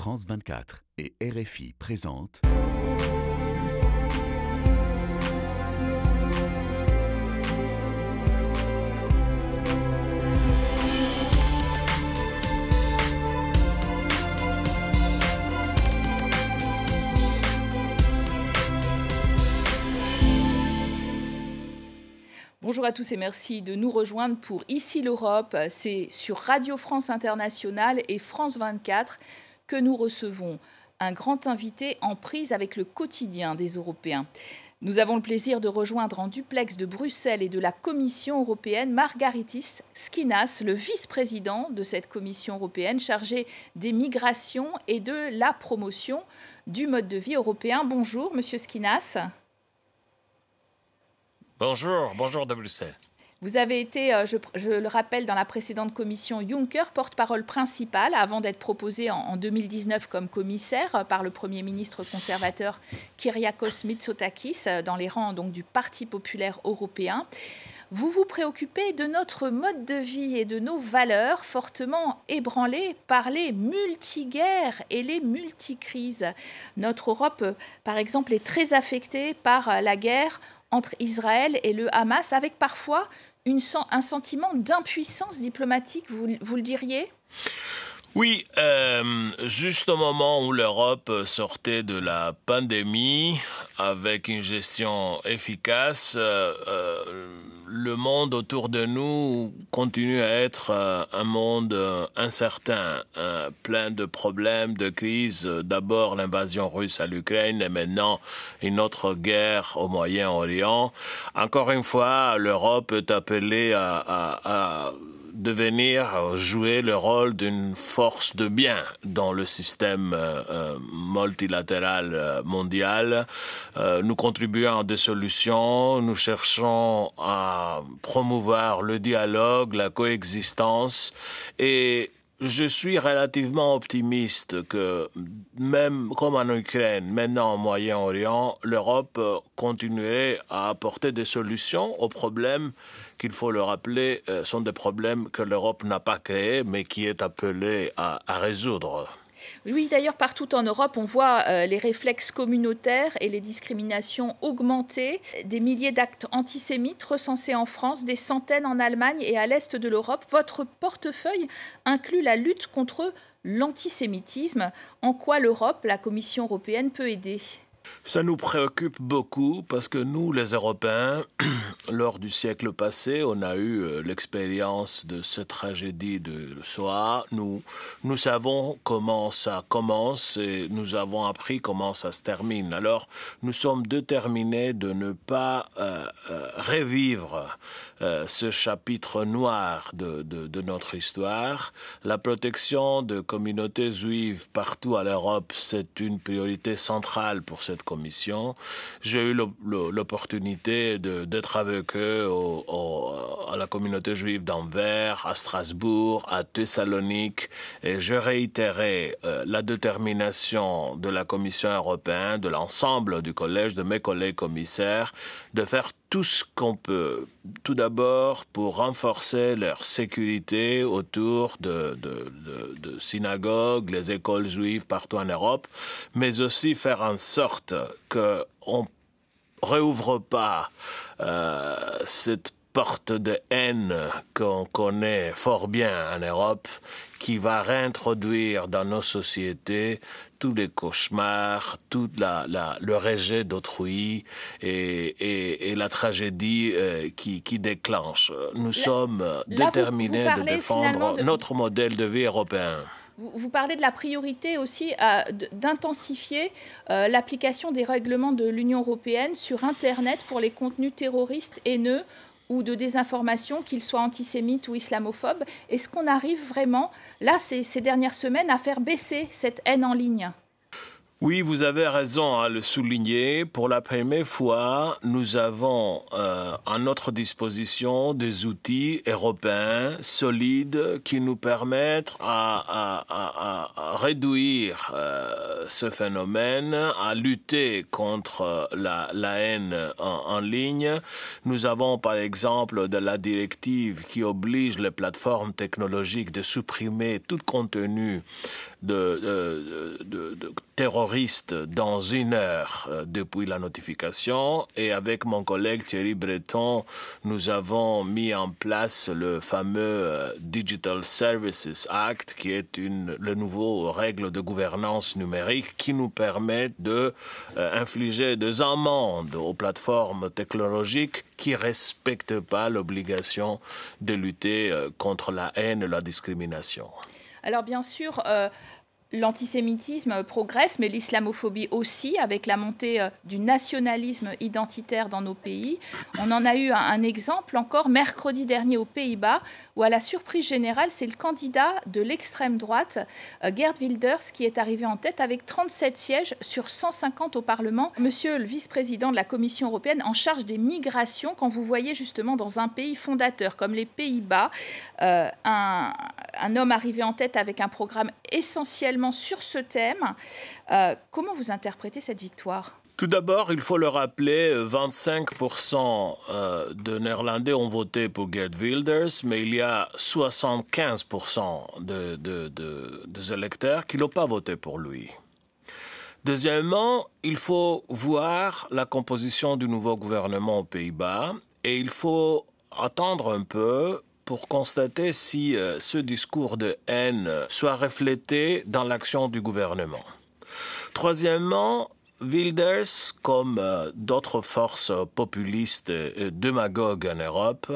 France 24 et RFI présentent Bonjour à tous et merci de nous rejoindre pour Ici l'Europe. C'est sur Radio France Internationale et France 24 que nous recevons un grand invité en prise avec le quotidien des Européens. Nous avons le plaisir de rejoindre en duplex de Bruxelles et de la Commission européenne Margaritis Skinas, le vice-président de cette Commission européenne chargée des migrations et de la promotion du mode de vie européen. Bonjour, monsieur Skinas. Bonjour, bonjour de Bruxelles. Vous avez été, euh, je, le rappelle, dans la précédente commission Juncker, porte-parole principale, avant d'être proposé en, 2019 comme commissaire euh, par le Premier ministre conservateur Kyriakos Mitsotakis, euh, dans les rangs donc, du Parti populaire européen. Vous vous préoccupez de notre mode de vie et de nos valeurs fortement ébranlées par les multiguerres et les multicrises. Notre Europe, par exemple, est très affectée par la guerre entre Israël et le Hamas, avec parfois un sentiment d'impuissance diplomatique, vous, le diriez oui, euh, juste au moment où l'Europe sortait de la pandémie avec une gestion efficace, euh, euh, le monde autour de nous continue à être euh, un monde euh, incertain, euh, plein de problèmes, de crises. D'abord l'invasion russe à l'Ukraine et maintenant une autre guerre au Moyen-Orient. Encore une fois, l'Europe est appelée à, à, à de venir jouer le rôle d'une force de bien dans le système euh, euh, multilatéral euh, mondial. nous contribuons à des solutions, nous cherchons à promouvoir le dialogue, la coexistence et je suis relativement optimiste que même comme en Ukraine, maintenant au Moyen-Orient, l'Europe continuerait à apporter des solutions aux problèmes qu'il faut le rappeler, euh, sont des problèmes que l'Europe n'a pas créés, mais qui est appelée à, résoudre. Oui, d'ailleurs, partout en Europe, on voit euh, les réflexes communautaires et les discriminations augmenter. Des milliers d'actes antisémites recensés en France, des centaines en Allemagne et à l'est de l'Europe. Votre portefeuille inclut la lutte contre l'antisémitisme. En quoi l'Europe, la Commission européenne, peut aider ça nous préoccupe beaucoup parce que nous, les Européens, lors du siècle passé, on a eu euh, l'expérience de cette tragédie de Soa. Nous, nous savons comment ça commence et nous avons appris comment ça se termine. Alors, nous sommes déterminés de ne pas euh, euh, revivre ce chapitre noir de, de notre histoire. La protection de communautés juives partout à l'Europe, c'est une priorité centrale pour cette commission. J'ai eu l'opportunité d'être avec eux à la communauté juive d'Anvers, à Strasbourg, à Thessalonique, et je réitéré euh, la détermination de la Commission européenne, de l'ensemble du collège, de mes collègues commissaires, de faire tout ce qu'on peut. Tout d'abord, pour renforcer leur sécurité autour de, de, synagogues, les écoles juives partout en Europe, mais aussi faire en sorte qu'on réouvre pas euh, cette porte de haine qu'on connaît fort bien en Europe qui va réintroduire dans nos sociétés tous les cauchemars, tout la, le rejet d'autrui et, la tragédie euh, qui, déclenche. Nous sommes déterminés de défendre notre modèle de vie européen. Vous, parlez de la priorité aussi euh, d'intensifier euh, l'application des règlements de l'Union européenne sur Internet pour les contenus terroristes haineux ou de désinformation, qu'ils soient antisémite ou islamophobes Est-ce qu'on arrive vraiment, là, ces, ces dernières semaines, à faire baisser cette haine en ligne oui, vous avez raison à le souligner. Pour la première fois, nous avons euh, à notre disposition des outils européens solides qui nous permettent à, réduire euh, ce phénomène, à lutter contre euh, la, haine en, ligne. Nous avons par exemple de la directive qui oblige les plateformes technologiques de supprimer tout contenu de, terroristes dans une heure euh, depuis la notification. Et avec mon collègue Thierry Breton, nous avons mis en place le fameux euh, Digital Services Act, qui est une, le nouveau règle de gouvernance numérique qui nous permet de euh, infliger des amendes aux plateformes technologiques qui respectent pas l'obligation de lutter contre la haine et la discrimination. Alors bien sûr, euh, L'antisémitisme progresse, mais l'islamophobie aussi, avec la montée euh, du nationalisme identitaire dans nos pays. On en a eu un exemple encore mercredi dernier aux Pays-Bas, où à la surprise générale, c'est le candidat de l'extrême droite, euh, Gerd Wilders, qui est arrivé en tête avec 37 sièges sur 150 au Parlement. Monsieur le vice-président de la Commission européenne en charge des migrations, quand vous voyez justement dans un pays fondateur comme les Pays-Bas, euh, un, homme arrivé en tête avec un programme essentiel sur ce thème. Euh, comment vous interprétez cette victoire tout d'abord, il faut le rappeler, 25% euh, de Néerlandais ont voté pour Gerd Wilders, mais il y a 75% de, des électeurs qui n'ont pas voté pour lui. Deuxièmement, il faut voir la composition du nouveau gouvernement aux Pays-Bas et il faut attendre un peu pour constater si euh, ce discours de haine euh, soit reflété dans l'action du gouvernement. Troisièmement, Wilders, comme euh, d'autres forces populistes et démagogues en Europe,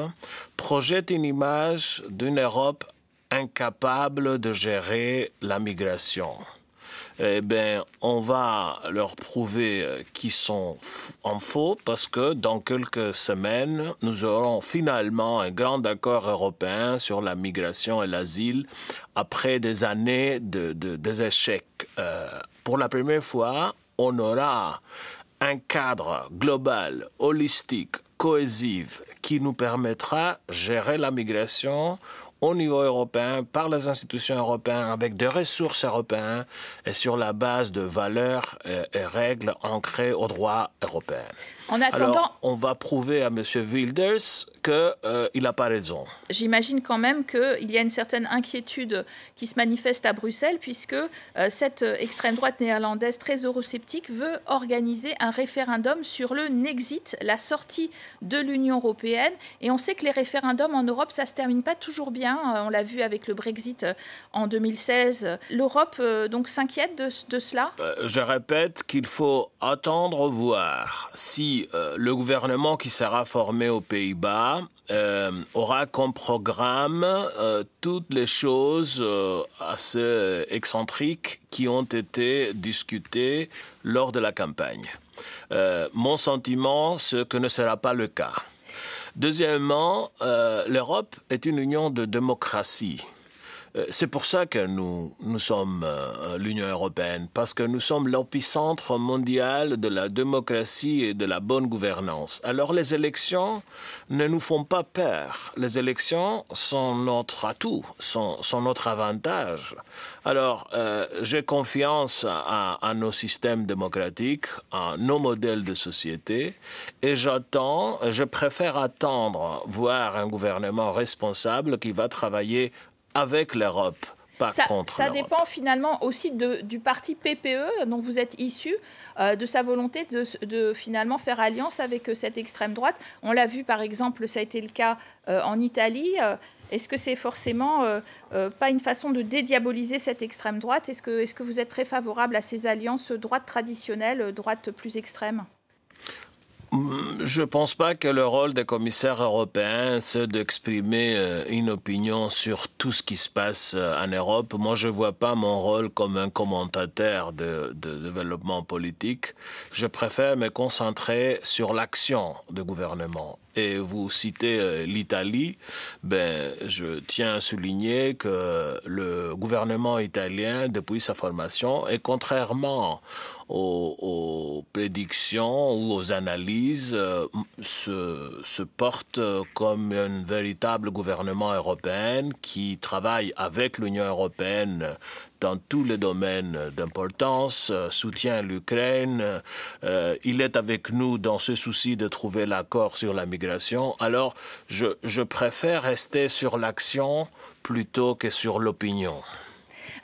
projette une image d'une Europe incapable de gérer la migration eh ben, on va leur prouver euh, qu'ils sont en faux parce que dans quelques semaines, nous aurons finalement un grand accord européen sur la migration et l'asile après des années de, de échecs. Euh, pour la première fois, on aura un cadre global, holistique, cohésif, qui nous permettra de gérer la migration au niveau européen, par les institutions européennes, avec des ressources européennes et sur la base de valeurs euh, et règles ancrées au droit européen attendant, Alors, on va prouver à M. Wilders qu'il euh, n'a pas raison. J'imagine quand même qu'il y a une certaine inquiétude qui se manifeste à Bruxelles, puisque euh, cette euh, extrême droite néerlandaise très eurosceptique veut organiser un référendum sur le Nexit, la sortie de l'Union européenne. Et on sait que les référendums en Europe, ça ne se termine pas toujours bien. On l'a vu avec le Brexit en 2016. L'Europe donc s'inquiète de, de, cela Je répète qu'il faut attendre voir si euh, le gouvernement qui sera formé aux Pays-Bas euh, aura comme programme euh, toutes les choses assez excentriques qui ont été discutées lors de la campagne. mon sentiment, c'est que ne sera pas le cas. Deuxièmement, l'Europe est une union de démocratie. Euh, c'est pour ça que nous, nous sommes euh, l'Union européenne, parce que nous sommes l'opicentre mondial de la démocratie et de la bonne gouvernance. Alors les élections ne nous font pas peur. Les élections sont notre atout, sont, sont notre avantage. Alors euh, j'ai confiance en à, nos systèmes démocratiques, en nos modèles de société, et j'attends, je préfère attendre, voir un gouvernement responsable qui va travailler avec l'Europe. Par ça, contre, ça dépend finalement aussi de, du parti PPE dont vous êtes issu, euh, de sa volonté de, finalement faire alliance avec euh, cette extrême droite. On l'a vu par exemple, ça a été le cas euh, en Italie. Est-ce que c'est forcément pas une façon de dédiaboliser cette extrême droite Est-ce que, est -ce que vous êtes très favorable à ces alliances droite traditionnelle, droite plus extrême Mm, je pense pas que le rôle des commissaires européens, c'est d'exprimer euh, une opinion sur tout ce qui se passe euh, en Europe. Moi, je vois pas mon rôle comme un commentateur de, de développement politique. Je préfère me concentrer sur l'action du gouvernement. Et vous citez euh, l'Italie, ben, je tiens à souligner que le gouvernement italien, depuis sa formation, est contrairement aux, prédictions ou aux analyses euh, se, se, porte euh, comme un véritable gouvernement européen qui travaille avec l'Union européenne dans tous les domaines d'importance, euh, soutient l'Ukraine, il est avec nous dans ce souci de trouver l'accord sur la migration. Alors, je, je préfère rester sur l'action plutôt que sur l'opinion.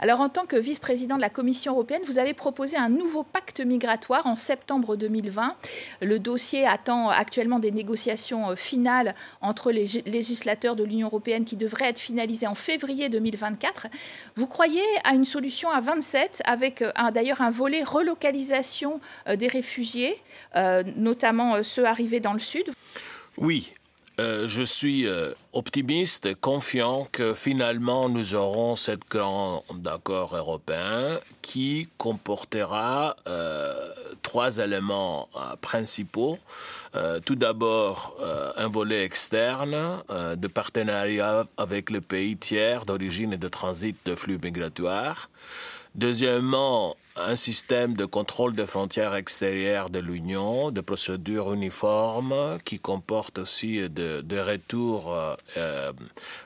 Alors, en tant que vice-président de la Commission européenne, vous avez proposé un nouveau pacte migratoire en septembre 2020. Le dossier attend actuellement des négociations euh, finales entre les législateurs de l'Union européenne qui devraient être finalisées en février 2024. Vous croyez à une solution à 27 avec euh, d'ailleurs un volet relocalisation euh, des réfugiés, notamment ceux arrivés dans le Sud Oui, euh, je suis euh, optimiste et confiant que finalement nous aurons cet grand accord européen qui comportera euh, trois éléments principaux. tout d'abord, un volet externe de partenariat avec les pays tiers d'origine et de transit de flux migratoires. Deuxièmement, un système de contrôle des frontières extérieures de l'Union, de procédures uniformes, qui comportent aussi des retours euh, euh,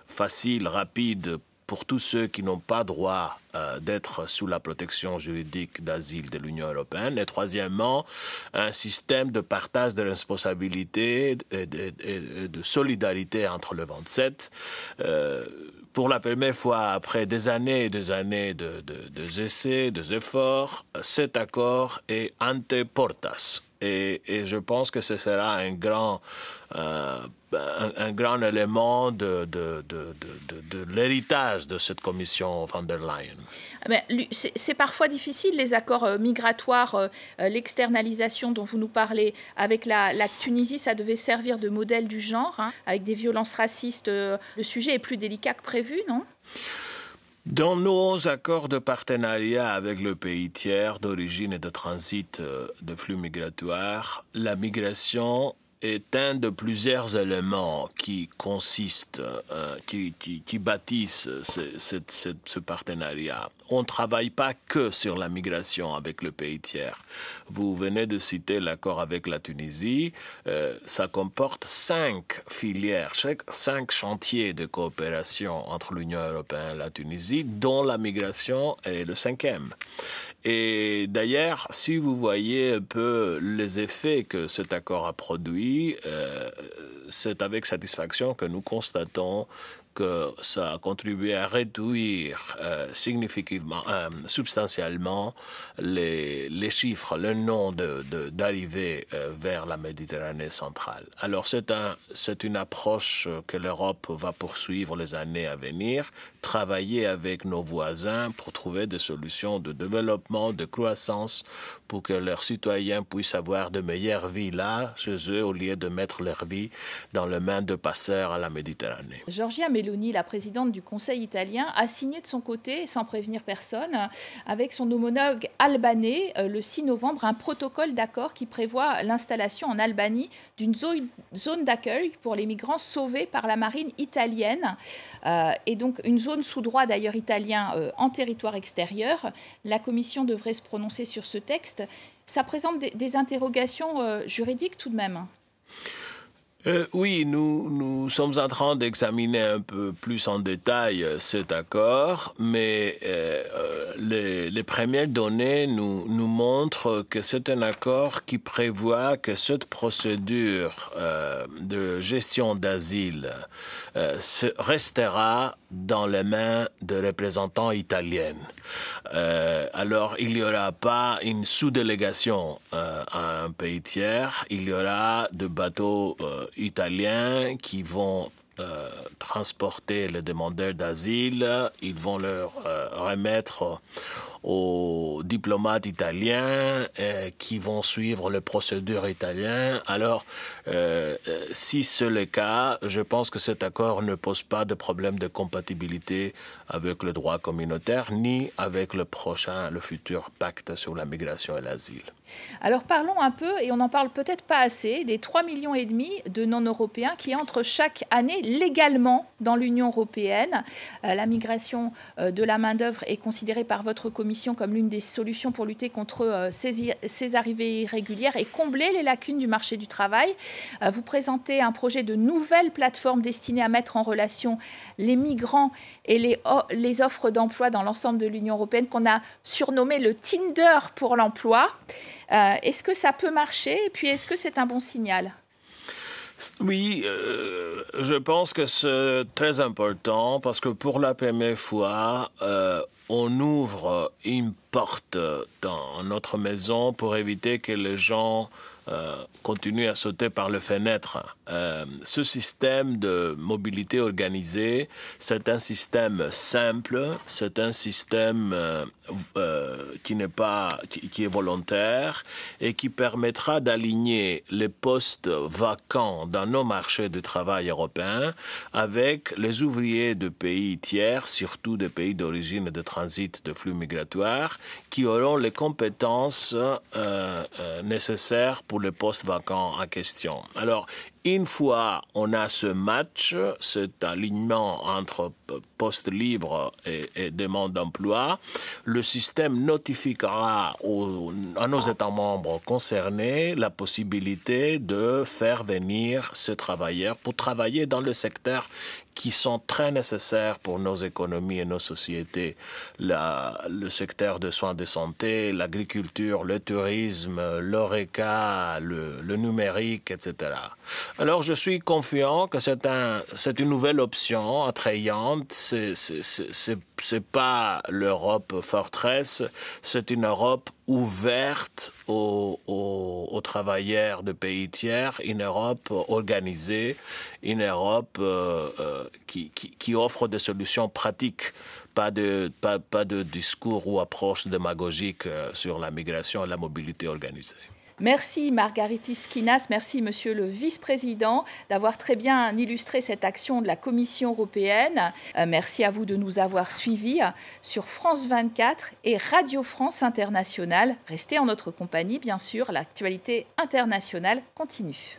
faciles, rapides pour tous ceux qui n'ont pas droit euh, d'être sous la protection juridique d'asile de l'Union européenne. Et troisièmement, un système de partage de responsabilités et de, solidarité entre le 27. Pour la première fois, après des années et des années de, de, de essais, efforts, cet accord est ante portas, et, je pense que ce sera un grand, euh, un, grand élément de, de, de, de l'héritage de cette commission von der Leyen. Ah ben, c'est parfois difficile, les accords euh, migratoires, euh, l'externalisation dont vous nous parlez avec la, Tunisie, ça devait servir de modèle du genre, hein. avec des violences racistes. Le sujet est plus délicat que prévu, non dans nos accords de partenariat avec le pays tiers d'origine et de transit euh, de flux migratoires, la migration est un de plusieurs éléments qui consistent, euh, qui, qui, qui, bâtissent ce partenariat on ne travaille pas que sur la migration avec le pays tiers. Vous venez de citer l'accord avec la Tunisie. Euh, ça comporte cinq filières, cinq chantiers de coopération entre l'Union européenne et la Tunisie, dont la migration est le cinquième. Et d'ailleurs, si vous voyez un peu les effets que cet accord a produits, euh, c'est avec satisfaction que nous constatons que ça a contribué à réduire euh, significativement, euh, substantiellement les, les, chiffres, le nombre d'arrivées de, euh, vers la Méditerranée centrale. Alors c'est un, une approche que l'Europe va poursuivre les années à venir, travailler avec nos voisins pour trouver des solutions de développement, de croissance, pour que leurs citoyens puissent avoir de meilleures vies là, chez eux, au lieu de mettre leur vie dans les mains de passeurs à la Méditerranée. Georgia, mais la présidente du Conseil italien, a signé de son côté, sans prévenir personne, avec son homologue albanais, euh, le 6 novembre, un protocole d'accord qui prévoit l'installation en Albanie d'une zone d'accueil pour les migrants sauvés par la marine italienne, euh, et donc une zone sous droit d'ailleurs italien euh, en territoire extérieur. La Commission devrait se prononcer sur ce texte. Ça présente des, interrogations juridiques tout de même. Euh, oui, nous, nous sommes en train d'examiner un peu plus en détail euh, cet accord, mais euh, les, les, premières données nous, nous montrent que c'est un accord qui prévoit que cette procédure de gestion d'asile restera dans les mains de représentants italiens. alors, il n'y aura pas une sous-délégation à un pays tiers, il y aura de bateaux italiens qui vont euh, transporter les demandeurs d'asile, ils vont leur euh, remettre aux diplomates italiens euh, qui vont suivre les procédures italiennes. Alors, euh, euh, si c'est le cas, je pense que cet accord ne pose pas de problème de compatibilité avec le droit communautaire ni avec le prochain, le futur pacte sur la migration et l'asile. Alors parlons un peu, et on n'en parle peut-être pas assez, des 3,5 millions et demi de non-européens qui entrent chaque année légalement dans l'Union européenne. la migration de la main-d'œuvre est considérée par votre comité comme l'une des solutions pour lutter contre euh, ces, arrivées irrégulières et combler les lacunes du marché du travail. Euh, vous présentez un projet de nouvelle plateforme destinée à mettre en relation les migrants et les, offres d'emploi dans l'ensemble de l'Union européenne qu'on a surnommé le Tinder pour l'emploi. Euh, est-ce que ça peut marcher et puis est-ce que c'est un bon signal oui, je pense que c'est très important parce que pour la première fois, on ouvre euh, une porte euh, dans notre maison pour éviter que les gens euh, continuent à sauter par les fenêtres. ce système de mobilité organisée, c'est un système simple, c'est un système qui n'est pas qui, est volontaire et qui permettra d'aligner les postes vacants dans nos marchés de travail européens avec les ouvriers de pays tiers, surtout des pays d'origine et de transition de flux migratoires qui auront les compétences euh, euh, nécessaires pour les postes vacants en question. Alors, une fois on a ce match, cet alignement entre poste libre et, demande d'emploi, le système notifiera à nos États membres concernés la possibilité de faire venir ce travailleur pour travailler dans le secteur qui sont très nécessaires pour nos économies et nos sociétés. le secteur de soins de santé, l'agriculture, le tourisme, l'ORECA, le, numérique, etc. Alors je suis confiant que c'est un, une nouvelle option attrayante. C'est c'est pas l'Europe forteresse, c'est une Europe ouverte aux, travailleurs de pays tiers, une Europe organisée, une Europe euh, euh, qui, offre des solutions pratiques, pas de, pas de discours ou approche démagogique euh, sur la migration et la mobilité organisée. Merci Margaritis Skinas merci Monsieur le Vice-président d'avoir très bien illustré cette action de la Commission européenne. Euh, merci à vous de nous avoir suivis euh, sur France 24 et Radio France Internationale. Restez en notre compagnie, bien sûr, l'actualité internationale continue.